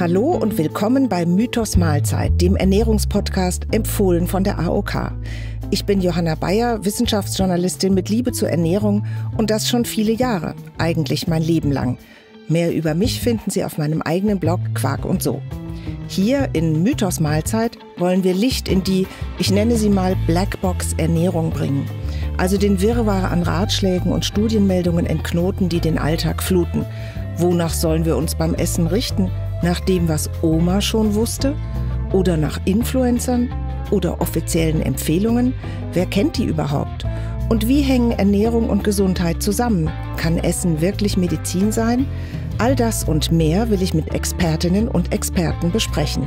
Hallo und willkommen bei Mythos Mahlzeit, dem Ernährungspodcast empfohlen von der AOK. Ich bin Johanna Bayer, Wissenschaftsjournalistin mit Liebe zur Ernährung und das schon viele Jahre, eigentlich mein Leben lang. Mehr über mich finden Sie auf meinem eigenen Blog Quark und so. Hier in Mythos Mahlzeit wollen wir Licht in die, ich nenne sie mal Blackbox Ernährung bringen. Also den Wirrwarr an Ratschlägen und Studienmeldungen entknoten, die den Alltag fluten. Wonach sollen wir uns beim Essen richten? Nach dem, was Oma schon wusste? Oder nach Influencern? Oder offiziellen Empfehlungen? Wer kennt die überhaupt? Und wie hängen Ernährung und Gesundheit zusammen? Kann Essen wirklich Medizin sein? All das und mehr will ich mit Expertinnen und Experten besprechen.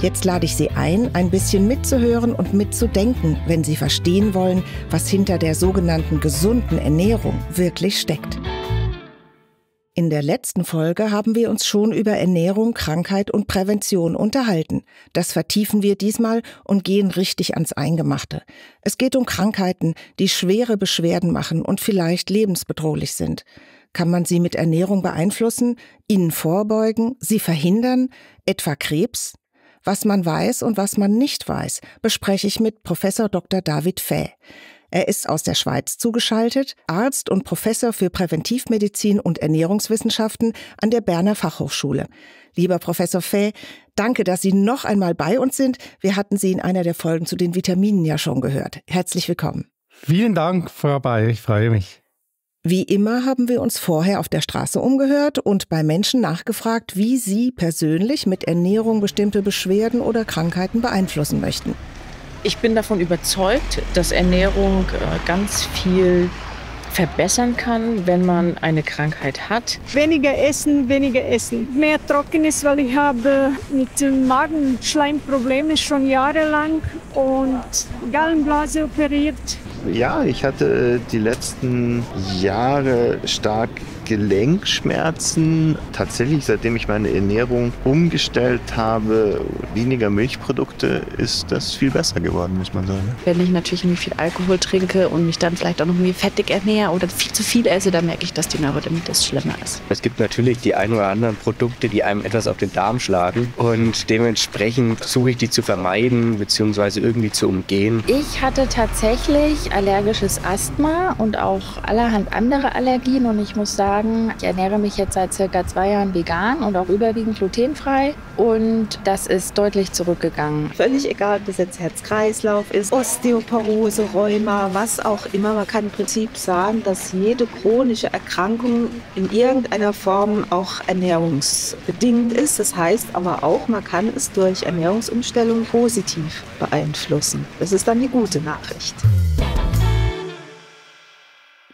Jetzt lade ich Sie ein, ein bisschen mitzuhören und mitzudenken, wenn Sie verstehen wollen, was hinter der sogenannten gesunden Ernährung wirklich steckt. In der letzten Folge haben wir uns schon über Ernährung, Krankheit und Prävention unterhalten. Das vertiefen wir diesmal und gehen richtig ans Eingemachte. Es geht um Krankheiten, die schwere Beschwerden machen und vielleicht lebensbedrohlich sind. Kann man sie mit Ernährung beeinflussen, ihnen vorbeugen, sie verhindern, etwa Krebs? Was man weiß und was man nicht weiß, bespreche ich mit Professor Dr. David Fäh. Er ist aus der Schweiz zugeschaltet, Arzt und Professor für Präventivmedizin und Ernährungswissenschaften an der Berner Fachhochschule. Lieber Professor Fay, danke, dass Sie noch einmal bei uns sind. Wir hatten Sie in einer der Folgen zu den Vitaminen ja schon gehört. Herzlich willkommen. Vielen Dank, Frau Bayer. Ich freue mich. Wie immer haben wir uns vorher auf der Straße umgehört und bei Menschen nachgefragt, wie sie persönlich mit Ernährung bestimmte Beschwerden oder Krankheiten beeinflussen möchten. Ich bin davon überzeugt, dass Ernährung äh, ganz viel verbessern kann, wenn man eine Krankheit hat. Weniger essen, weniger essen. Mehr trockenes, weil ich habe mit Magenschleimproblemen schon jahrelang und Gallenblase operiert. Ja, ich hatte äh, die letzten Jahre stark Gelenkschmerzen tatsächlich, seitdem ich meine Ernährung umgestellt habe, weniger Milchprodukte, ist das viel besser geworden, muss man sagen. Wenn ich natürlich irgendwie viel Alkohol trinke und mich dann vielleicht auch noch irgendwie fettig ernähre oder viel zu viel esse, dann merke ich, dass die Neurodermitis schlimmer ist. Es gibt natürlich die ein oder anderen Produkte, die einem etwas auf den Darm schlagen und dementsprechend suche ich die zu vermeiden bzw. irgendwie zu umgehen. Ich hatte tatsächlich allergisches Asthma und auch allerhand andere Allergien und ich muss sagen, sagen, ich ernähre mich jetzt seit circa zwei Jahren vegan und auch überwiegend glutenfrei und das ist deutlich zurückgegangen. Völlig egal, ob das jetzt Herz-Kreislauf ist, Osteoporose, Rheuma, was auch immer. Man kann im Prinzip sagen, dass jede chronische Erkrankung in irgendeiner Form auch ernährungsbedingt ist. Das heißt aber auch, man kann es durch Ernährungsumstellung positiv beeinflussen. Das ist dann die gute Nachricht.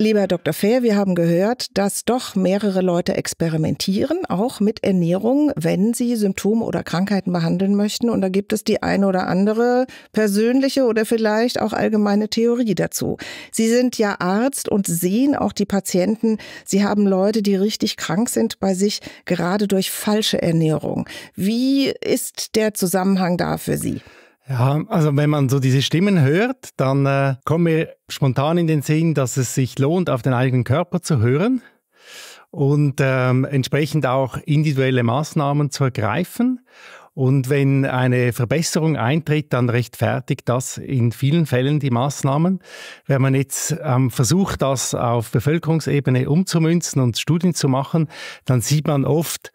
Lieber Dr. Fair, wir haben gehört, dass doch mehrere Leute experimentieren, auch mit Ernährung, wenn sie Symptome oder Krankheiten behandeln möchten. Und da gibt es die eine oder andere persönliche oder vielleicht auch allgemeine Theorie dazu. Sie sind ja Arzt und sehen auch die Patienten. Sie haben Leute, die richtig krank sind bei sich, gerade durch falsche Ernährung. Wie ist der Zusammenhang da für Sie? Ja, also wenn man so diese Stimmen hört, dann äh, kommen mir spontan in den Sinn, dass es sich lohnt, auf den eigenen Körper zu hören und ähm, entsprechend auch individuelle Maßnahmen zu ergreifen. Und wenn eine Verbesserung eintritt, dann rechtfertigt das in vielen Fällen die Maßnahmen. Wenn man jetzt ähm, versucht, das auf Bevölkerungsebene umzumünzen und Studien zu machen, dann sieht man oft,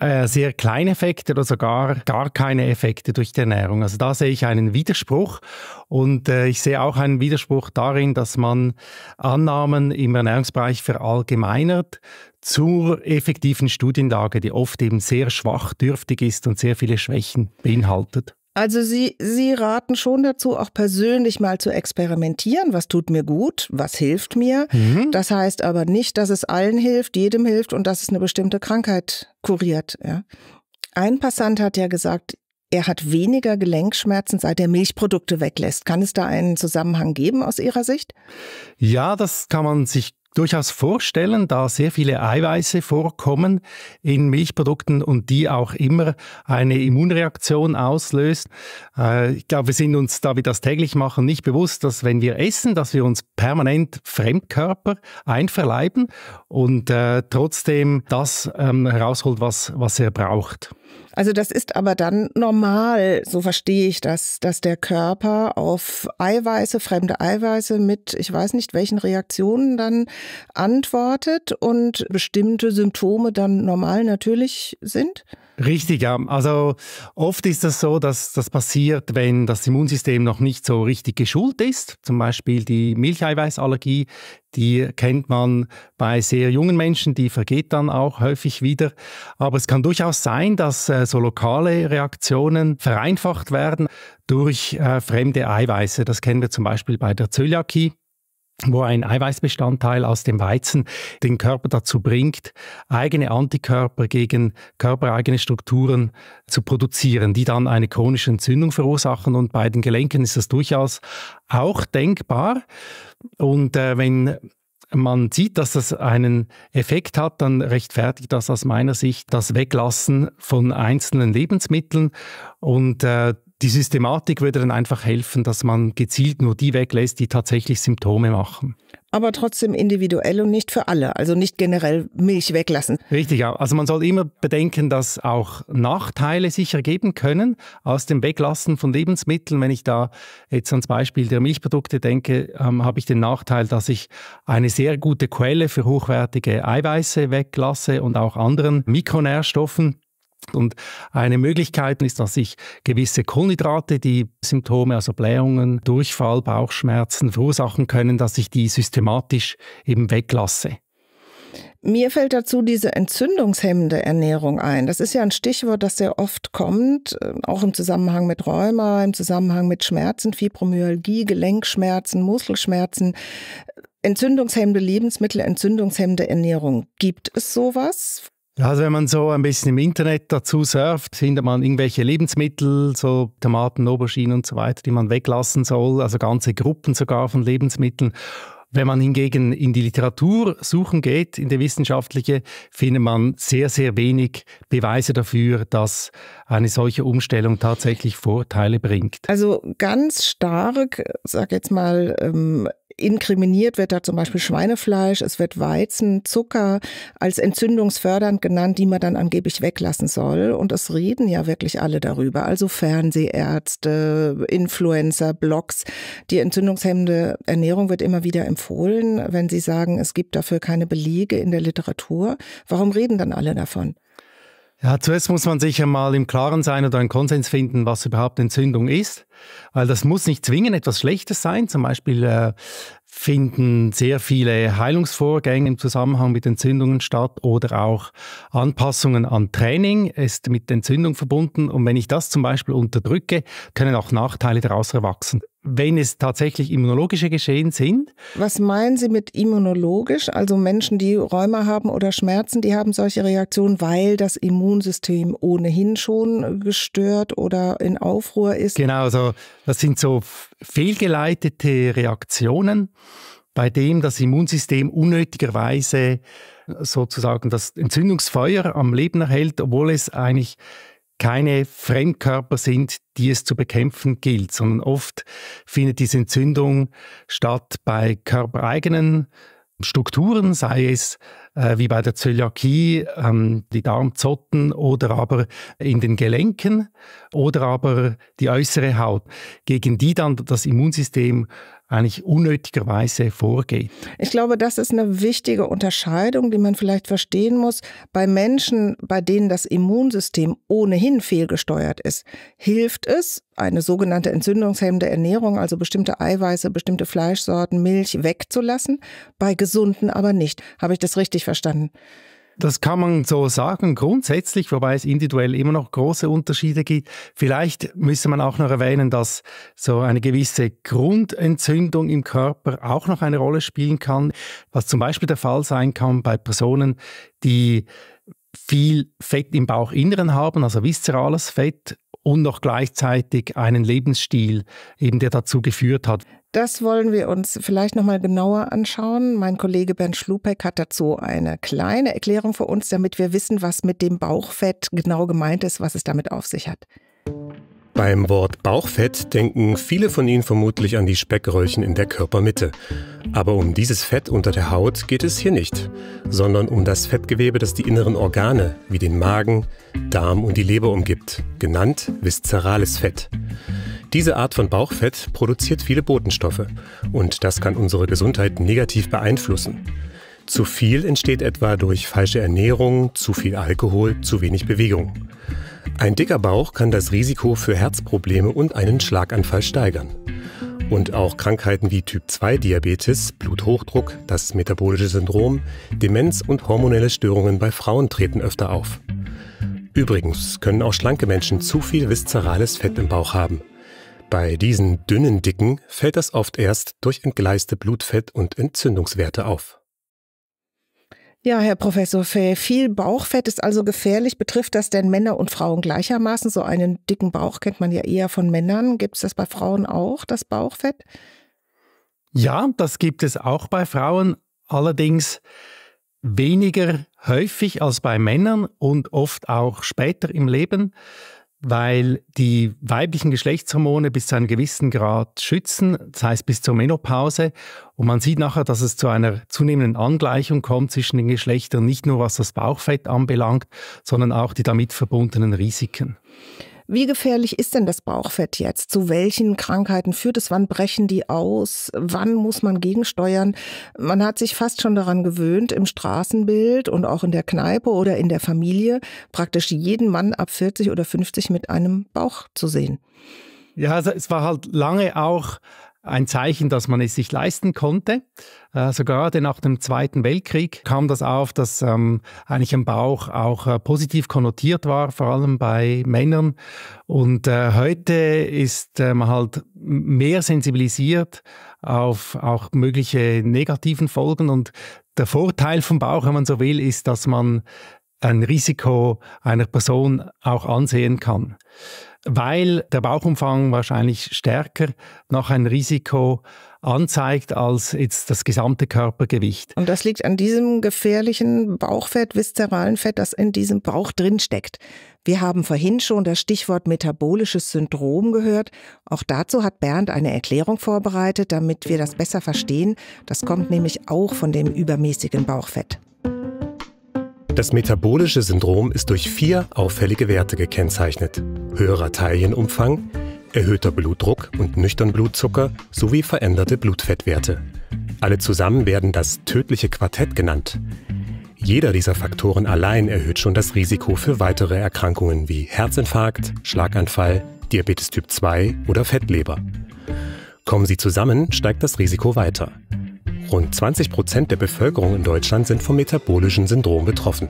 äh, sehr kleine Effekte oder sogar gar keine Effekte durch die Ernährung. Also da sehe ich einen Widerspruch und äh, ich sehe auch einen Widerspruch darin, dass man Annahmen im Ernährungsbereich verallgemeinert zur effektiven Studienlage, die oft eben sehr schwach, dürftig ist und sehr viele Schwächen beinhaltet. Also Sie, Sie raten schon dazu, auch persönlich mal zu experimentieren. Was tut mir gut? Was hilft mir? Mhm. Das heißt aber nicht, dass es allen hilft, jedem hilft und dass es eine bestimmte Krankheit kuriert. Ja. Ein Passant hat ja gesagt, er hat weniger Gelenkschmerzen, seit er Milchprodukte weglässt. Kann es da einen Zusammenhang geben aus Ihrer Sicht? Ja, das kann man sich durchaus vorstellen, da sehr viele Eiweiße vorkommen in Milchprodukten und die auch immer eine Immunreaktion auslöst. Äh, ich glaube, wir sind uns, da wir das täglich machen, nicht bewusst, dass wenn wir essen, dass wir uns permanent Fremdkörper einverleiben und äh, trotzdem das ähm, herausholt, was, was er braucht. Also das ist aber dann normal, so verstehe ich das, dass der Körper auf Eiweiße, fremde Eiweiße mit, ich weiß nicht welchen Reaktionen dann antwortet und bestimmte Symptome dann normal natürlich sind. Richtig, ja. Also oft ist das so, dass das passiert, wenn das Immunsystem noch nicht so richtig geschult ist. Zum Beispiel die Milcheiweißallergie, die kennt man bei sehr jungen Menschen, die vergeht dann auch häufig wieder. Aber es kann durchaus sein, dass äh, so lokale Reaktionen vereinfacht werden durch äh, fremde Eiweiße. Das kennen wir zum Beispiel bei der Zöliakie wo ein Eiweißbestandteil aus dem Weizen den Körper dazu bringt, eigene Antikörper gegen körpereigene Strukturen zu produzieren, die dann eine chronische Entzündung verursachen. Und bei den Gelenken ist das durchaus auch denkbar. Und äh, wenn man sieht, dass das einen Effekt hat, dann rechtfertigt das aus meiner Sicht das Weglassen von einzelnen Lebensmitteln. Und äh, die Systematik würde dann einfach helfen, dass man gezielt nur die weglässt, die tatsächlich Symptome machen. Aber trotzdem individuell und nicht für alle, also nicht generell Milch weglassen. Richtig, also man soll immer bedenken, dass auch Nachteile sich ergeben können aus dem Weglassen von Lebensmitteln. Wenn ich da jetzt ans Beispiel der Milchprodukte denke, ähm, habe ich den Nachteil, dass ich eine sehr gute Quelle für hochwertige Eiweiße weglasse und auch anderen Mikronährstoffen. Und eine Möglichkeit ist, dass ich gewisse Kohlenhydrate, die Symptome, also Blähungen, Durchfall, Bauchschmerzen verursachen können, dass ich die systematisch eben weglasse. Mir fällt dazu diese entzündungshemmende Ernährung ein. Das ist ja ein Stichwort, das sehr oft kommt, äh, auch im Zusammenhang mit Rheuma, im Zusammenhang mit Schmerzen, Fibromyalgie, Gelenkschmerzen, Muskelschmerzen. Äh, entzündungshemmende Lebensmittel, entzündungshemmende Ernährung. Gibt es sowas? Also wenn man so ein bisschen im Internet dazu surft, findet man irgendwelche Lebensmittel, so Tomaten, Oberschienen und so weiter, die man weglassen soll, also ganze Gruppen sogar von Lebensmitteln. Wenn man hingegen in die Literatur suchen geht, in die wissenschaftliche, findet man sehr, sehr wenig Beweise dafür, dass eine solche Umstellung tatsächlich Vorteile bringt. Also ganz stark, sag jetzt mal, ähm, Inkriminiert wird da zum Beispiel Schweinefleisch, es wird Weizen, Zucker als entzündungsfördernd genannt, die man dann angeblich weglassen soll. Und es reden ja wirklich alle darüber. Also Fernsehärzte, Influencer, Blogs. Die entzündungshemmende Ernährung wird immer wieder empfohlen, wenn sie sagen, es gibt dafür keine Belege in der Literatur. Warum reden dann alle davon? Ja, zuerst muss man sich einmal im Klaren sein oder einen Konsens finden, was überhaupt Entzündung ist, weil das muss nicht zwingend etwas Schlechtes sein. Zum Beispiel äh, finden sehr viele Heilungsvorgänge im Zusammenhang mit Entzündungen statt oder auch Anpassungen an Training ist mit Entzündung verbunden. Und wenn ich das zum Beispiel unterdrücke, können auch Nachteile daraus erwachsen wenn es tatsächlich immunologische Geschehen sind. Was meinen Sie mit immunologisch? Also Menschen, die Rheuma haben oder Schmerzen, die haben solche Reaktionen, weil das Immunsystem ohnehin schon gestört oder in Aufruhr ist. Genau, also das sind so fehlgeleitete Reaktionen, bei dem das Immunsystem unnötigerweise sozusagen das Entzündungsfeuer am Leben erhält, obwohl es eigentlich keine Fremdkörper sind, die es zu bekämpfen gilt, sondern oft findet diese Entzündung statt bei körpereigenen Strukturen, sei es äh, wie bei der Zöliakie, ähm, die Darmzotten oder aber in den Gelenken oder aber die äußere Haut, gegen die dann das Immunsystem eigentlich unnötigerweise vorgeht. Ich glaube, das ist eine wichtige Unterscheidung, die man vielleicht verstehen muss. Bei Menschen, bei denen das Immunsystem ohnehin fehlgesteuert ist, hilft es, eine sogenannte entzündungshemmende Ernährung, also bestimmte Eiweiße, bestimmte Fleischsorten, Milch wegzulassen, bei gesunden aber nicht. Habe ich das richtig verstanden? Das kann man so sagen, grundsätzlich, wobei es individuell immer noch große Unterschiede gibt. Vielleicht müsste man auch noch erwähnen, dass so eine gewisse Grundentzündung im Körper auch noch eine Rolle spielen kann, was zum Beispiel der Fall sein kann bei Personen, die viel Fett im Bauchinneren haben, also viszerales Fett, und noch gleichzeitig einen Lebensstil, eben der dazu geführt hat. Das wollen wir uns vielleicht noch mal genauer anschauen. Mein Kollege Bernd Schlupeck hat dazu eine kleine Erklärung für uns, damit wir wissen, was mit dem Bauchfett genau gemeint ist, was es damit auf sich hat. Beim Wort Bauchfett denken viele von Ihnen vermutlich an die Speckröllchen in der Körpermitte. Aber um dieses Fett unter der Haut geht es hier nicht, sondern um das Fettgewebe, das die inneren Organe wie den Magen, Darm und die Leber umgibt, genannt viszerales Fett. Diese Art von Bauchfett produziert viele Botenstoffe und das kann unsere Gesundheit negativ beeinflussen. Zu viel entsteht etwa durch falsche Ernährung, zu viel Alkohol, zu wenig Bewegung. Ein dicker Bauch kann das Risiko für Herzprobleme und einen Schlaganfall steigern. Und auch Krankheiten wie Typ-2-Diabetes, Bluthochdruck, das metabolische Syndrom, Demenz und hormonelle Störungen bei Frauen treten öfter auf. Übrigens können auch schlanke Menschen zu viel viszerales Fett im Bauch haben. Bei diesen dünnen Dicken fällt das oft erst durch entgleiste Blutfett und Entzündungswerte auf. Ja, Herr Professor Fay, viel Bauchfett ist also gefährlich. Betrifft das denn Männer und Frauen gleichermaßen? So einen dicken Bauch kennt man ja eher von Männern. Gibt es das bei Frauen auch, das Bauchfett? Ja, das gibt es auch bei Frauen, allerdings weniger häufig als bei Männern und oft auch später im Leben weil die weiblichen Geschlechtshormone bis zu einem gewissen Grad schützen, das heißt bis zur Menopause. Und man sieht nachher, dass es zu einer zunehmenden Angleichung kommt zwischen den Geschlechtern, nicht nur was das Bauchfett anbelangt, sondern auch die damit verbundenen Risiken. Wie gefährlich ist denn das Bauchfett jetzt? Zu welchen Krankheiten führt es? Wann brechen die aus? Wann muss man gegensteuern? Man hat sich fast schon daran gewöhnt, im Straßenbild und auch in der Kneipe oder in der Familie praktisch jeden Mann ab 40 oder 50 mit einem Bauch zu sehen. Ja, also es war halt lange auch ein Zeichen, dass man es sich leisten konnte. Äh, so gerade nach dem Zweiten Weltkrieg kam das auf, dass ähm, eigentlich ein Bauch auch äh, positiv konnotiert war, vor allem bei Männern. Und äh, heute ist äh, man halt mehr sensibilisiert auf auch mögliche negativen Folgen. Und der Vorteil vom Bauch, wenn man so will, ist, dass man ein Risiko einer Person auch ansehen kann weil der Bauchumfang wahrscheinlich stärker noch ein Risiko anzeigt als jetzt das gesamte Körpergewicht. Und das liegt an diesem gefährlichen Bauchfett, viszeralen Fett, das in diesem Bauch drin steckt. Wir haben vorhin schon das Stichwort metabolisches Syndrom gehört. Auch dazu hat Bernd eine Erklärung vorbereitet, damit wir das besser verstehen. Das kommt nämlich auch von dem übermäßigen Bauchfett. Das metabolische Syndrom ist durch vier auffällige Werte gekennzeichnet. Höherer Taillenumfang, erhöhter Blutdruck und nüchtern Blutzucker sowie veränderte Blutfettwerte. Alle zusammen werden das tödliche Quartett genannt. Jeder dieser Faktoren allein erhöht schon das Risiko für weitere Erkrankungen wie Herzinfarkt, Schlaganfall, Diabetes Typ 2 oder Fettleber. Kommen sie zusammen, steigt das Risiko weiter. Rund 20 Prozent der Bevölkerung in Deutschland sind vom metabolischen Syndrom betroffen.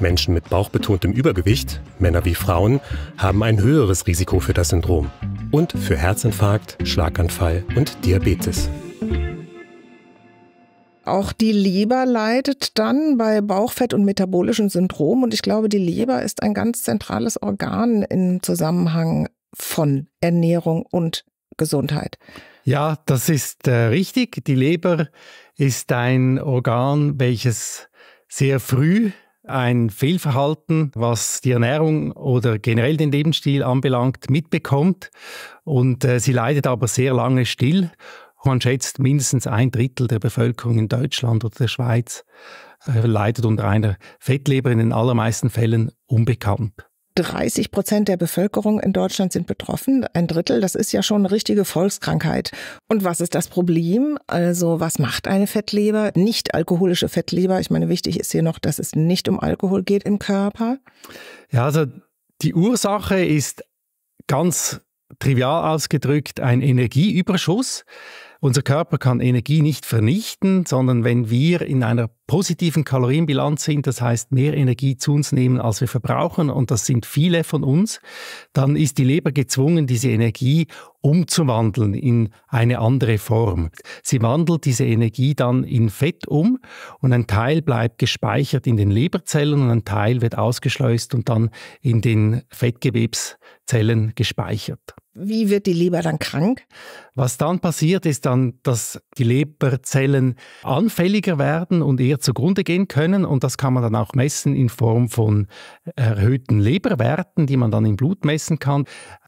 Menschen mit bauchbetontem Übergewicht, Männer wie Frauen, haben ein höheres Risiko für das Syndrom und für Herzinfarkt, Schlaganfall und Diabetes. Auch die Leber leidet dann bei Bauchfett und metabolischem Syndrom. Und ich glaube, die Leber ist ein ganz zentrales Organ im Zusammenhang von Ernährung und Gesundheit. Ja, das ist äh, richtig. Die Leber ist ein Organ, welches sehr früh ein Fehlverhalten, was die Ernährung oder generell den Lebensstil anbelangt, mitbekommt. Und äh, sie leidet aber sehr lange still. Man schätzt, mindestens ein Drittel der Bevölkerung in Deutschland oder der Schweiz äh, leidet unter einer Fettleber, in den allermeisten Fällen unbekannt. 30 Prozent der Bevölkerung in Deutschland sind betroffen. Ein Drittel, das ist ja schon eine richtige Volkskrankheit. Und was ist das Problem? Also was macht eine Fettleber? Nicht alkoholische Fettleber. Ich meine, wichtig ist hier noch, dass es nicht um Alkohol geht im Körper. Ja, also die Ursache ist ganz trivial ausgedrückt ein Energieüberschuss. Unser Körper kann Energie nicht vernichten, sondern wenn wir in einer positiven Kalorienbilanz sind, das heißt mehr Energie zu uns nehmen, als wir verbrauchen, und das sind viele von uns, dann ist die Leber gezwungen, diese Energie umzuwandeln in eine andere Form. Sie wandelt diese Energie dann in Fett um und ein Teil bleibt gespeichert in den Leberzellen und ein Teil wird ausgeschleust und dann in den Fettgewebszellen gespeichert. Wie wird die Leber dann krank? Was dann passiert, ist, dann, dass die Leberzellen anfälliger werden und eher zugrunde gehen können. Und das kann man dann auch messen in Form von erhöhten Leberwerten, die man dann im Blut messen kann.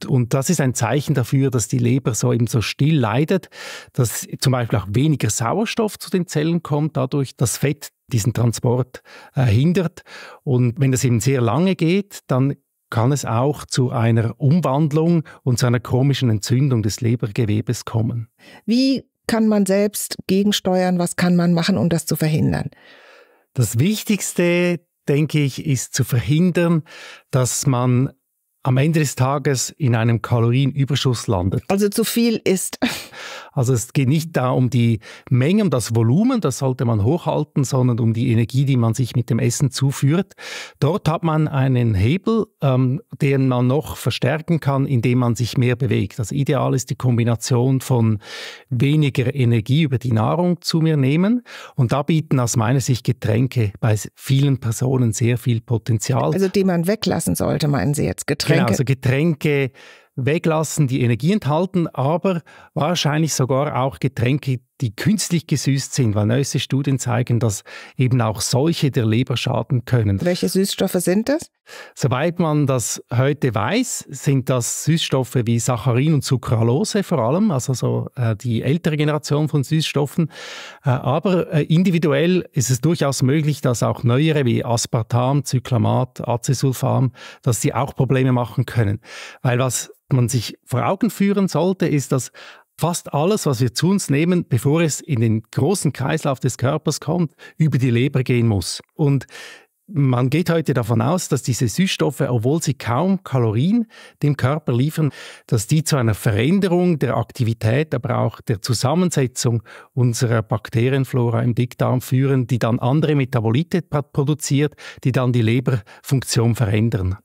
Und das ist ein Zeichen dafür, dass die Leber so eben so still leidet, dass zum Beispiel auch weniger Sauerstoff zu den Zellen kommt, dadurch das Fett diesen Transport äh, hindert. Und wenn das eben sehr lange geht, dann kann es auch zu einer Umwandlung und zu einer komischen Entzündung des Lebergewebes kommen. Wie kann man selbst gegensteuern? Was kann man machen, um das zu verhindern? Das Wichtigste, denke ich, ist zu verhindern, dass man am Ende des Tages in einem Kalorienüberschuss landet. Also zu viel ist. Also es geht nicht da um die Menge, um das Volumen, das sollte man hochhalten, sondern um die Energie, die man sich mit dem Essen zuführt. Dort hat man einen Hebel, ähm, den man noch verstärken kann, indem man sich mehr bewegt. Also ideal ist die Kombination von weniger Energie über die Nahrung zu mir nehmen und da bieten aus meiner Sicht Getränke bei vielen Personen sehr viel Potenzial. Also die man weglassen sollte, meinen Sie jetzt Getränke? Getränke. Genau, also Getränke weglassen, die Energie enthalten, aber wahrscheinlich sogar auch Getränke, die künstlich gesüßt sind, weil neueste Studien zeigen, dass eben auch solche der Leber schaden können. Welche Süßstoffe sind das? Soweit man das heute weiß, sind das Süßstoffe wie Saccharin und Sucralose vor allem, also so äh, die ältere Generation von Süßstoffen. Äh, aber äh, individuell ist es durchaus möglich, dass auch neuere wie Aspartam, Zyklamat, Acesulfam, dass sie auch Probleme machen können. Weil was man sich vor Augen führen sollte, ist, dass Fast alles, was wir zu uns nehmen, bevor es in den großen Kreislauf des Körpers kommt, über die Leber gehen muss. Und man geht heute davon aus, dass diese Süßstoffe, obwohl sie kaum Kalorien dem Körper liefern, dass die zu einer Veränderung der Aktivität, aber auch der Zusammensetzung unserer Bakterienflora im Dickdarm führen, die dann andere Metabolite produziert, die dann die Leberfunktion verändern.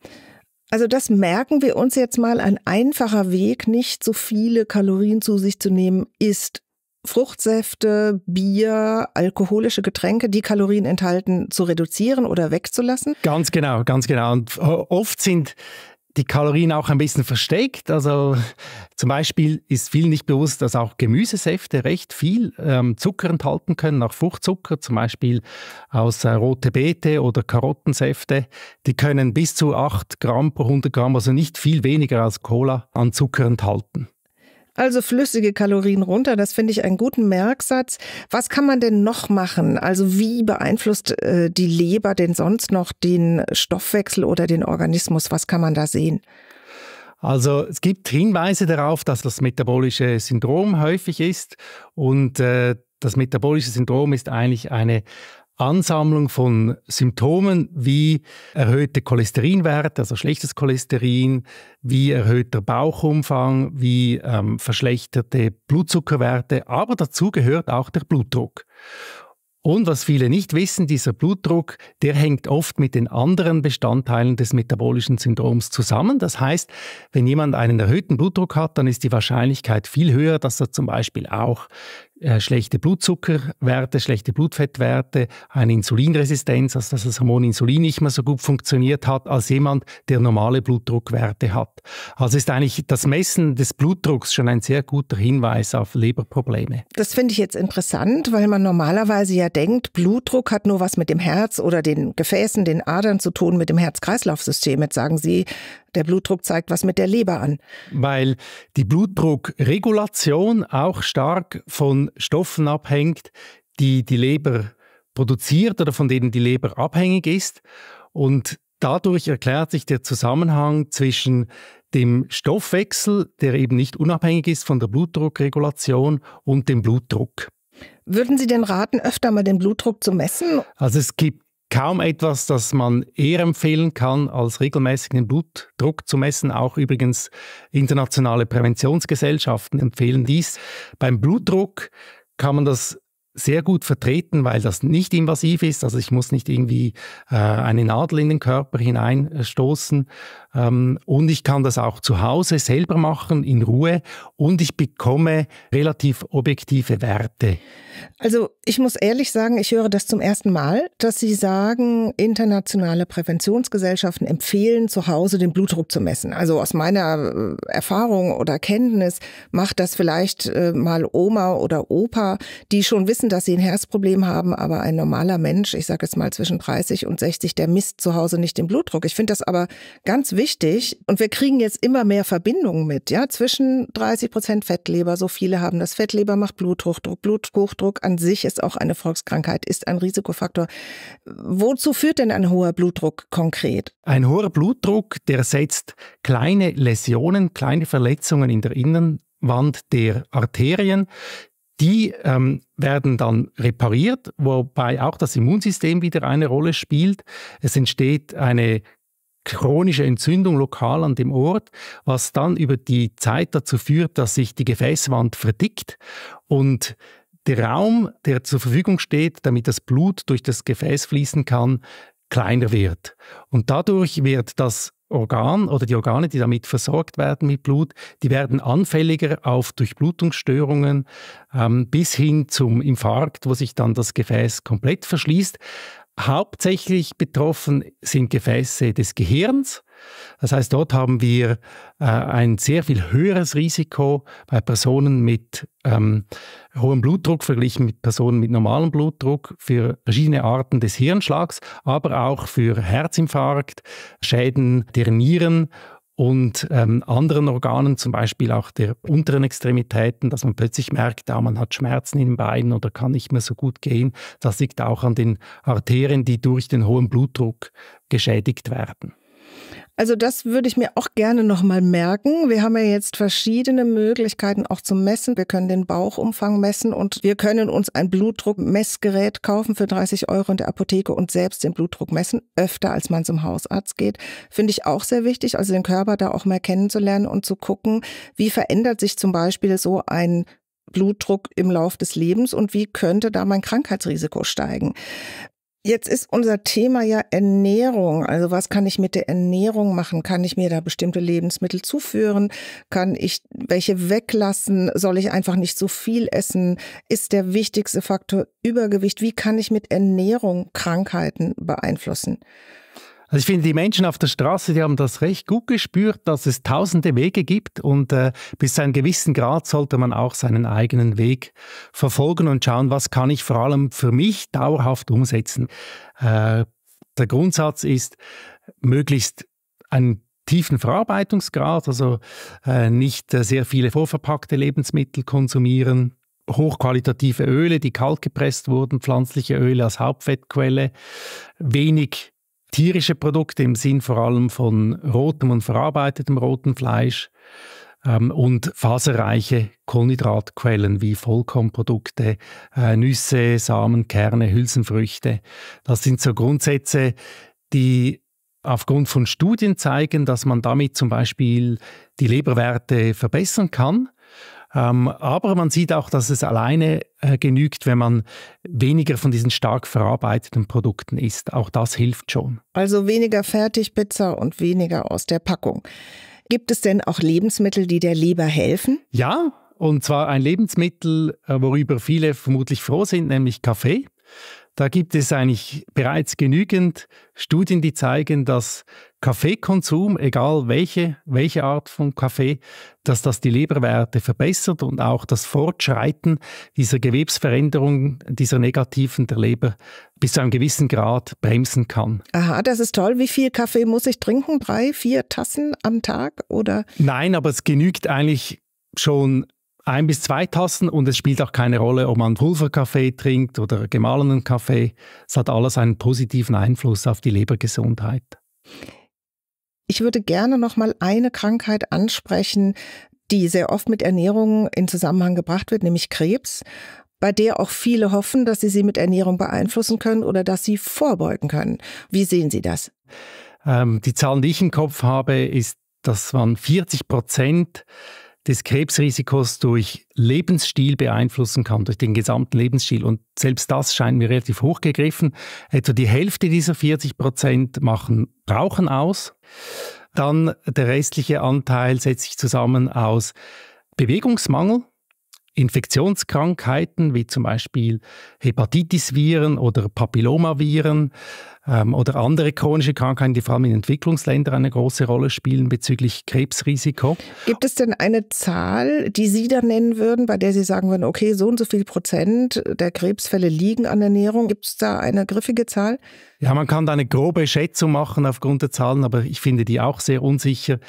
Also das merken wir uns jetzt mal. Ein einfacher Weg, nicht so viele Kalorien zu sich zu nehmen, ist Fruchtsäfte, Bier, alkoholische Getränke, die Kalorien enthalten, zu reduzieren oder wegzulassen? Ganz genau, ganz genau. Und oft sind die Kalorien auch ein bisschen versteckt. Also zum Beispiel ist vielen nicht bewusst, dass auch Gemüsesäfte recht viel ähm, Zucker enthalten können, auch Fruchtzucker, zum Beispiel aus äh, rote Beete oder Karottensäfte. Die können bis zu 8 Gramm pro 100 Gramm, also nicht viel weniger als Cola, an Zucker enthalten also flüssige Kalorien runter. Das finde ich einen guten Merksatz. Was kann man denn noch machen? Also wie beeinflusst äh, die Leber denn sonst noch den Stoffwechsel oder den Organismus? Was kann man da sehen? Also es gibt Hinweise darauf, dass das metabolische Syndrom häufig ist und äh, das metabolische Syndrom ist eigentlich eine Ansammlung von Symptomen wie erhöhte Cholesterinwerte, also schlechtes Cholesterin, wie erhöhter Bauchumfang, wie ähm, verschlechterte Blutzuckerwerte, aber dazu gehört auch der Blutdruck. Und was viele nicht wissen, dieser Blutdruck, der hängt oft mit den anderen Bestandteilen des metabolischen Syndroms zusammen. Das heißt, wenn jemand einen erhöhten Blutdruck hat, dann ist die Wahrscheinlichkeit viel höher, dass er zum Beispiel auch äh, schlechte Blutzuckerwerte, schlechte Blutfettwerte, eine Insulinresistenz, also dass das Hormon Insulin nicht mehr so gut funktioniert hat, als jemand, der normale Blutdruckwerte hat. Also ist eigentlich das Messen des Blutdrucks schon ein sehr guter Hinweis auf Leberprobleme. Das finde ich jetzt interessant, weil man normalerweise ja denkt, Blutdruck hat nur was mit dem Herz oder den Gefäßen, den Adern zu tun, mit dem Herz-Kreislauf-System. Jetzt sagen Sie, der Blutdruck zeigt was mit der Leber an. Weil die Blutdruckregulation auch stark von Stoffen abhängt, die die Leber produziert oder von denen die Leber abhängig ist. Und dadurch erklärt sich der Zusammenhang zwischen dem Stoffwechsel, der eben nicht unabhängig ist von der Blutdruckregulation, und dem Blutdruck. Würden Sie denn raten, öfter mal den Blutdruck zu messen? Also es gibt kaum etwas, das man eher empfehlen kann, als regelmäßig den Blutdruck zu messen. Auch übrigens internationale Präventionsgesellschaften empfehlen dies. Beim Blutdruck kann man das sehr gut vertreten, weil das nicht invasiv ist. Also ich muss nicht irgendwie äh, eine Nadel in den Körper hineinstoßen ähm, und ich kann das auch zu Hause selber machen, in Ruhe. Und ich bekomme relativ objektive Werte. Also ich muss ehrlich sagen, ich höre das zum ersten Mal, dass Sie sagen, internationale Präventionsgesellschaften empfehlen, zu Hause den Blutdruck zu messen. Also aus meiner äh, Erfahrung oder Kenntnis macht das vielleicht äh, mal Oma oder Opa, die schon wissen, dass sie ein Herzproblem haben, aber ein normaler Mensch, ich sage jetzt mal zwischen 30 und 60, der misst zu Hause nicht den Blutdruck. Ich finde das aber ganz wichtig wichtig. Und wir kriegen jetzt immer mehr Verbindungen mit, ja, zwischen 30 Prozent Fettleber, so viele haben das. Fettleber macht Bluthochdruck. Bluthochdruck an sich ist auch eine Volkskrankheit, ist ein Risikofaktor. Wozu führt denn ein hoher Blutdruck konkret? Ein hoher Blutdruck, der setzt kleine Läsionen, kleine Verletzungen in der Innenwand der Arterien. Die ähm, werden dann repariert, wobei auch das Immunsystem wieder eine Rolle spielt. Es entsteht eine chronische Entzündung lokal an dem Ort, was dann über die Zeit dazu führt, dass sich die Gefäßwand verdickt und der Raum, der zur Verfügung steht, damit das Blut durch das Gefäß fließen kann, kleiner wird. Und dadurch wird das Organ oder die Organe, die damit versorgt werden mit Blut, die werden anfälliger auf Durchblutungsstörungen ähm, bis hin zum Infarkt, wo sich dann das Gefäß komplett verschließt. Hauptsächlich betroffen sind Gefäße des Gehirns. Das heißt, dort haben wir äh, ein sehr viel höheres Risiko bei Personen mit ähm, hohem Blutdruck verglichen mit Personen mit normalem Blutdruck für verschiedene Arten des Hirnschlags, aber auch für Herzinfarkt, Schäden der Nieren und ähm, anderen Organen, zum Beispiel auch der unteren Extremitäten, dass man plötzlich merkt, ah, man hat Schmerzen in den Beinen oder kann nicht mehr so gut gehen. Das liegt auch an den Arterien, die durch den hohen Blutdruck geschädigt werden. Also das würde ich mir auch gerne nochmal merken. Wir haben ja jetzt verschiedene Möglichkeiten auch zu messen. Wir können den Bauchumfang messen und wir können uns ein Blutdruckmessgerät kaufen für 30 Euro in der Apotheke und selbst den Blutdruck messen, öfter als man zum Hausarzt geht. Finde ich auch sehr wichtig, also den Körper da auch mehr kennenzulernen und zu gucken, wie verändert sich zum Beispiel so ein Blutdruck im Lauf des Lebens und wie könnte da mein Krankheitsrisiko steigen. Jetzt ist unser Thema ja Ernährung. Also was kann ich mit der Ernährung machen? Kann ich mir da bestimmte Lebensmittel zuführen? Kann ich welche weglassen? Soll ich einfach nicht so viel essen? Ist der wichtigste Faktor Übergewicht? Wie kann ich mit Ernährung Krankheiten beeinflussen? Also ich finde, die Menschen auf der Straße, die haben das recht gut gespürt, dass es tausende Wege gibt und äh, bis zu einem gewissen Grad sollte man auch seinen eigenen Weg verfolgen und schauen, was kann ich vor allem für mich dauerhaft umsetzen. Äh, der Grundsatz ist, möglichst einen tiefen Verarbeitungsgrad, also äh, nicht äh, sehr viele vorverpackte Lebensmittel konsumieren, hochqualitative Öle, die kalt gepresst wurden, pflanzliche Öle als Hauptfettquelle, wenig tierische Produkte im Sinn vor allem von rotem und verarbeitetem rotem Fleisch ähm, und faserreiche Kohlenhydratquellen wie Vollkornprodukte, äh, Nüsse, Samen, Kerne, Hülsenfrüchte. Das sind so Grundsätze, die aufgrund von Studien zeigen, dass man damit zum Beispiel die Leberwerte verbessern kann ähm, aber man sieht auch, dass es alleine äh, genügt, wenn man weniger von diesen stark verarbeiteten Produkten isst. Auch das hilft schon. Also weniger Fertigpizza und weniger aus der Packung. Gibt es denn auch Lebensmittel, die der Leber helfen? Ja, und zwar ein Lebensmittel, äh, worüber viele vermutlich froh sind, nämlich Kaffee. Da gibt es eigentlich bereits genügend Studien, die zeigen, dass Kaffeekonsum, egal welche, welche Art von Kaffee, dass das die Leberwerte verbessert und auch das Fortschreiten dieser Gewebsveränderung, dieser negativen der Leber bis zu einem gewissen Grad bremsen kann. Aha, das ist toll. Wie viel Kaffee muss ich trinken? Drei, vier Tassen am Tag oder? Nein, aber es genügt eigentlich schon ein bis zwei Tassen und es spielt auch keine Rolle, ob man Pulverkaffee trinkt oder gemahlenen Kaffee. Es hat alles einen positiven Einfluss auf die Lebergesundheit. Ich würde gerne noch mal eine Krankheit ansprechen, die sehr oft mit Ernährung in Zusammenhang gebracht wird, nämlich Krebs, bei der auch viele hoffen, dass sie sie mit Ernährung beeinflussen können oder dass sie vorbeugen können. Wie sehen Sie das? Ähm, die Zahlen, die ich im Kopf habe, ist, dass man 40 Prozent des Krebsrisikos durch Lebensstil beeinflussen kann, durch den gesamten Lebensstil. Und selbst das scheint mir relativ hoch gegriffen. Etwa die Hälfte dieser 40 Prozent machen Rauchen aus. Dann der restliche Anteil setzt sich zusammen aus Bewegungsmangel, Infektionskrankheiten wie zum Beispiel Hepatitis-Viren oder Papillomaviren ähm, oder andere chronische Krankheiten, die vor allem in Entwicklungsländern eine große Rolle spielen bezüglich Krebsrisiko. Gibt es denn eine Zahl, die Sie da nennen würden, bei der Sie sagen würden, okay, so und so viel Prozent der Krebsfälle liegen an Ernährung? Gibt es da eine griffige Zahl? Ja, man kann da eine grobe Schätzung machen aufgrund der Zahlen, aber ich finde die auch sehr unsicher.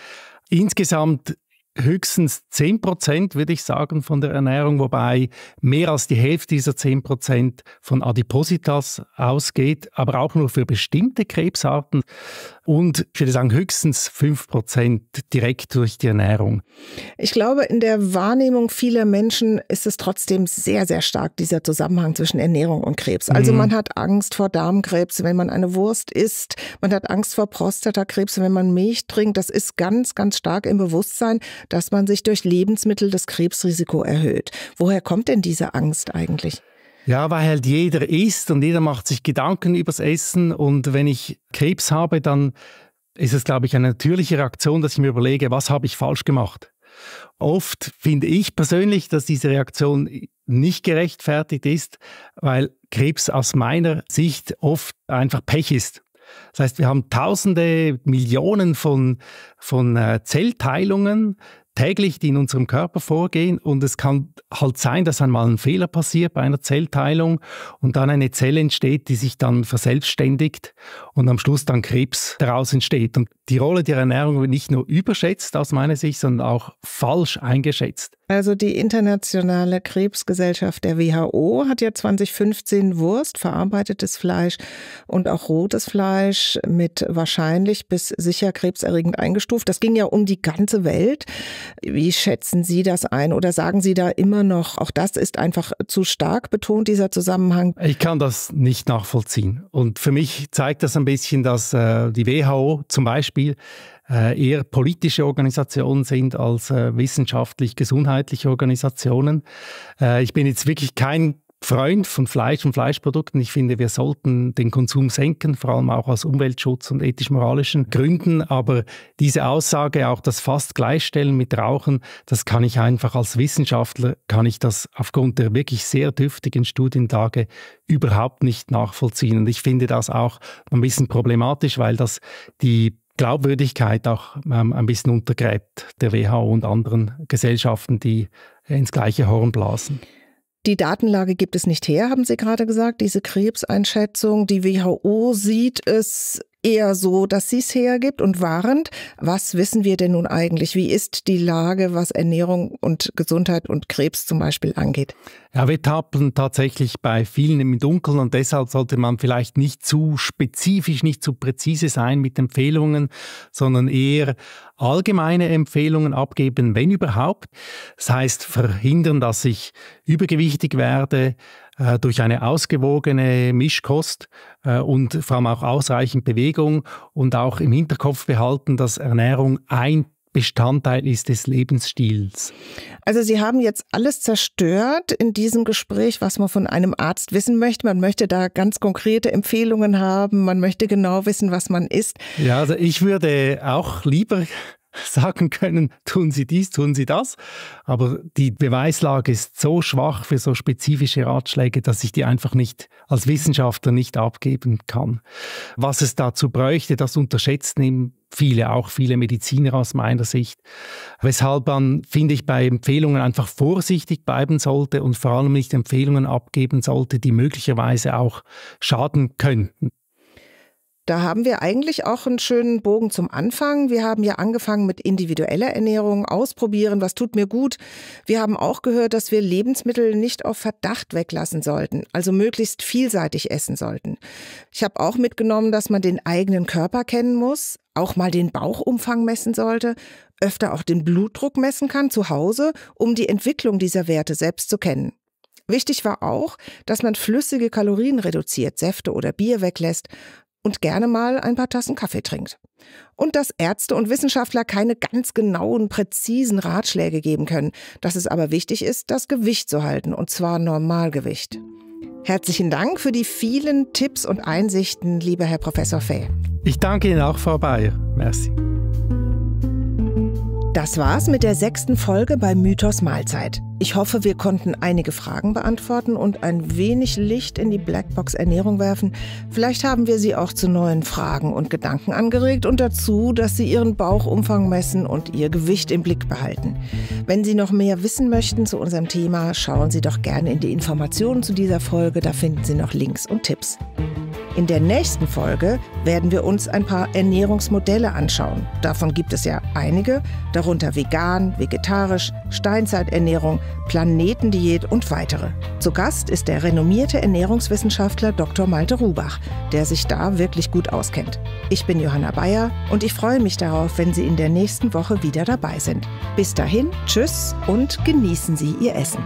Insgesamt höchstens 10 Prozent, würde ich sagen, von der Ernährung, wobei mehr als die Hälfte dieser 10 Prozent von Adipositas ausgeht, aber auch nur für bestimmte Krebsarten und ich würde sagen höchstens 5% direkt durch die Ernährung. Ich glaube, in der Wahrnehmung vieler Menschen ist es trotzdem sehr, sehr stark dieser Zusammenhang zwischen Ernährung und Krebs. Also mhm. man hat Angst vor Darmkrebs, wenn man eine Wurst isst, man hat Angst vor Prostatakrebs, wenn man Milch trinkt. Das ist ganz, ganz stark im Bewusstsein, dass man sich durch Lebensmittel das Krebsrisiko erhöht. Woher kommt denn diese Angst eigentlich? Ja, weil halt jeder isst und jeder macht sich Gedanken übers Essen. Und wenn ich Krebs habe, dann ist es, glaube ich, eine natürliche Reaktion, dass ich mir überlege, was habe ich falsch gemacht. Oft finde ich persönlich, dass diese Reaktion nicht gerechtfertigt ist, weil Krebs aus meiner Sicht oft einfach Pech ist. Das heißt, wir haben tausende, Millionen von, von äh, Zellteilungen, täglich, die in unserem Körper vorgehen. Und es kann halt sein, dass einmal ein Fehler passiert bei einer Zellteilung und dann eine Zelle entsteht, die sich dann verselbstständigt und am Schluss dann Krebs daraus entsteht. Und die Rolle der Ernährung wird nicht nur überschätzt aus meiner Sicht, sondern auch falsch eingeschätzt. Also die internationale Krebsgesellschaft der WHO hat ja 2015 Wurst, verarbeitetes Fleisch und auch rotes Fleisch mit wahrscheinlich bis sicher krebserregend eingestuft. Das ging ja um die ganze Welt. Wie schätzen Sie das ein oder sagen Sie da immer noch, auch das ist einfach zu stark betont, dieser Zusammenhang? Ich kann das nicht nachvollziehen. Und für mich zeigt das ein bisschen, dass äh, die WHO zum Beispiel Beispiel äh, eher politische Organisationen sind als äh, wissenschaftlich-gesundheitliche Organisationen. Äh, ich bin jetzt wirklich kein Freund von Fleisch und Fleischprodukten. Ich finde, wir sollten den Konsum senken, vor allem auch aus Umweltschutz und ethisch-moralischen Gründen. Aber diese Aussage, auch das fast Gleichstellen mit Rauchen, das kann ich einfach als Wissenschaftler, kann ich das aufgrund der wirklich sehr dürftigen Studientage überhaupt nicht nachvollziehen. Und ich finde das auch ein bisschen problematisch, weil das die Glaubwürdigkeit auch ähm, ein bisschen untergräbt, der WHO und anderen Gesellschaften, die ins gleiche Horn blasen. Die Datenlage gibt es nicht her, haben Sie gerade gesagt. Diese Krebseinschätzung, die WHO sieht es eher so, dass sie es hergibt und warnt. Was wissen wir denn nun eigentlich? Wie ist die Lage, was Ernährung und Gesundheit und Krebs zum Beispiel angeht? Ja, wir tappeln tatsächlich bei vielen im Dunkeln und deshalb sollte man vielleicht nicht zu spezifisch, nicht zu präzise sein mit Empfehlungen, sondern eher allgemeine Empfehlungen abgeben, wenn überhaupt. Das heißt, verhindern, dass ich übergewichtig werde, äh, durch eine ausgewogene Mischkost äh, und vor allem auch ausreichend Bewegung und auch im Hinterkopf behalten, dass Ernährung ein Bestandteil ist des Lebensstils. Also Sie haben jetzt alles zerstört in diesem Gespräch, was man von einem Arzt wissen möchte. Man möchte da ganz konkrete Empfehlungen haben, man möchte genau wissen, was man isst. Ja, also ich würde auch lieber sagen können, tun Sie dies, tun Sie das. Aber die Beweislage ist so schwach für so spezifische Ratschläge, dass ich die einfach nicht als Wissenschaftler nicht abgeben kann. Was es dazu bräuchte, das unterschätzt viele, auch viele Mediziner aus meiner Sicht. Weshalb man, finde ich, bei Empfehlungen einfach vorsichtig bleiben sollte und vor allem nicht Empfehlungen abgeben sollte, die möglicherweise auch schaden könnten. Da haben wir eigentlich auch einen schönen Bogen zum Anfang. Wir haben ja angefangen mit individueller Ernährung, ausprobieren, was tut mir gut. Wir haben auch gehört, dass wir Lebensmittel nicht auf Verdacht weglassen sollten, also möglichst vielseitig essen sollten. Ich habe auch mitgenommen, dass man den eigenen Körper kennen muss, auch mal den Bauchumfang messen sollte, öfter auch den Blutdruck messen kann zu Hause, um die Entwicklung dieser Werte selbst zu kennen. Wichtig war auch, dass man flüssige Kalorien reduziert, Säfte oder Bier weglässt, und gerne mal ein paar Tassen Kaffee trinkt. Und dass Ärzte und Wissenschaftler keine ganz genauen, präzisen Ratschläge geben können, dass es aber wichtig ist, das Gewicht zu halten, und zwar Normalgewicht. Herzlichen Dank für die vielen Tipps und Einsichten, lieber Herr Professor Fay. Ich danke Ihnen auch, vorbei. Merci. Das war's mit der sechsten Folge bei Mythos Mahlzeit. Ich hoffe, wir konnten einige Fragen beantworten und ein wenig Licht in die Blackbox Ernährung werfen. Vielleicht haben wir Sie auch zu neuen Fragen und Gedanken angeregt und dazu, dass Sie Ihren Bauchumfang messen und Ihr Gewicht im Blick behalten. Wenn Sie noch mehr wissen möchten zu unserem Thema, schauen Sie doch gerne in die Informationen zu dieser Folge, da finden Sie noch Links und Tipps. In der nächsten Folge werden wir uns ein paar Ernährungsmodelle anschauen. Davon gibt es ja einige, darunter vegan, vegetarisch, Steinzeiternährung, Planetendiät und weitere. Zu Gast ist der renommierte Ernährungswissenschaftler Dr. Malte Rubach, der sich da wirklich gut auskennt. Ich bin Johanna Bayer und ich freue mich darauf, wenn Sie in der nächsten Woche wieder dabei sind. Bis dahin, tschüss und genießen Sie Ihr Essen.